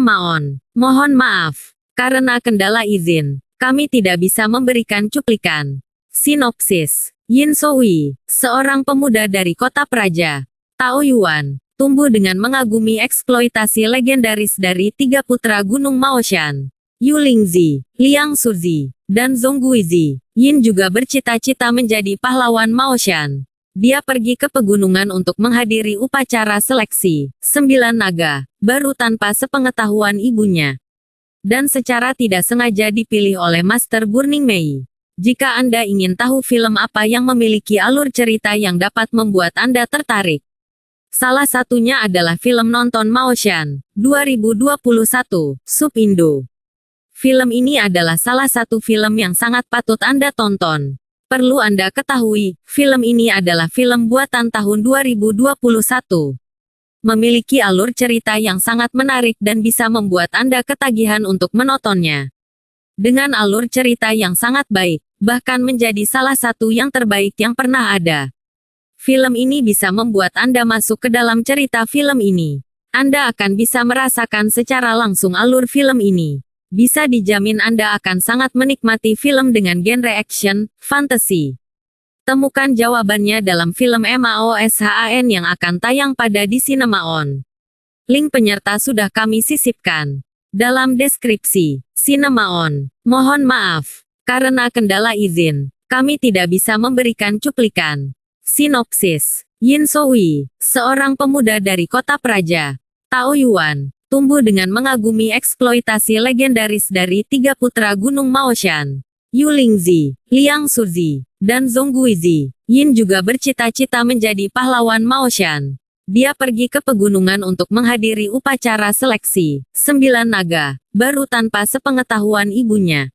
on, mohon maaf. Karena kendala izin, kami tidak bisa memberikan cuplikan. Sinopsis, Yin Sowi, seorang pemuda dari kota Praja, Tao Yuan, tumbuh dengan mengagumi eksploitasi legendaris dari tiga putra Gunung Maoshan. Yu Lingzi, Liang Suzi, dan Zhong Guizi. Yin juga bercita-cita menjadi pahlawan Maoshan. Dia pergi ke pegunungan untuk menghadiri upacara seleksi sembilan naga, baru tanpa sepengetahuan ibunya. Dan secara tidak sengaja dipilih oleh Master Burning Mei. Jika Anda ingin tahu film apa yang memiliki alur cerita yang dapat membuat Anda tertarik, salah satunya adalah film nonton Maoshan 2021, Sub Indo. Film ini adalah salah satu film yang sangat patut Anda tonton, Perlu Anda ketahui, film ini adalah film buatan tahun 2021. Memiliki alur cerita yang sangat menarik dan bisa membuat Anda ketagihan untuk menontonnya. Dengan alur cerita yang sangat baik, bahkan menjadi salah satu yang terbaik yang pernah ada. Film ini bisa membuat Anda masuk ke dalam cerita film ini. Anda akan bisa merasakan secara langsung alur film ini bisa dijamin Anda akan sangat menikmati film dengan genre action, fantasy. Temukan jawabannya dalam film MAOSHAN yang akan tayang pada di cinema on. Link penyerta sudah kami sisipkan dalam deskripsi. cinema on. mohon maaf karena kendala izin, kami tidak bisa memberikan cuplikan. Sinopsis, Yin Sowi, seorang pemuda dari kota Praja, Yuan, tumbuh dengan mengagumi eksploitasi legendaris dari tiga putra Gunung Maoshan, Yu Lingzi, Liang Suzi, dan Zongguizi. Yin juga bercita-cita menjadi pahlawan Maoshan. Dia pergi ke pegunungan untuk menghadiri upacara seleksi, sembilan naga, baru tanpa sepengetahuan ibunya.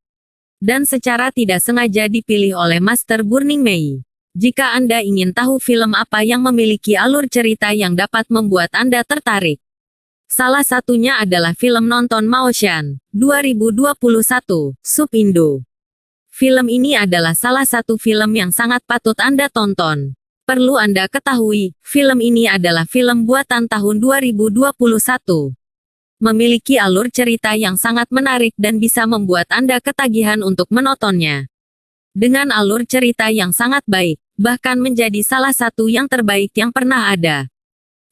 Dan secara tidak sengaja dipilih oleh Master Burning Mei. Jika Anda ingin tahu film apa yang memiliki alur cerita yang dapat membuat Anda tertarik, Salah satunya adalah film nonton Maoshan, 2021, Indo. Film ini adalah salah satu film yang sangat patut Anda tonton. Perlu Anda ketahui, film ini adalah film buatan tahun 2021. Memiliki alur cerita yang sangat menarik dan bisa membuat Anda ketagihan untuk menontonnya. Dengan alur cerita yang sangat baik, bahkan menjadi salah satu yang terbaik yang pernah ada.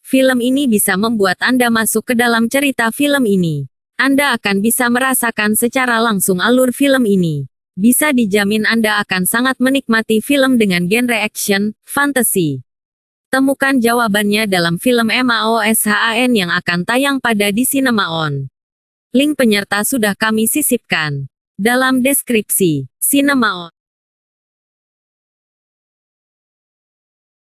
Film ini bisa membuat Anda masuk ke dalam cerita film ini. Anda akan bisa merasakan secara langsung alur film ini. Bisa dijamin Anda akan sangat menikmati film dengan genre action, fantasy. Temukan jawabannya dalam film MAOSHAN yang akan tayang pada di Cinema On. Link penyerta sudah kami sisipkan. Dalam deskripsi, Cinema On.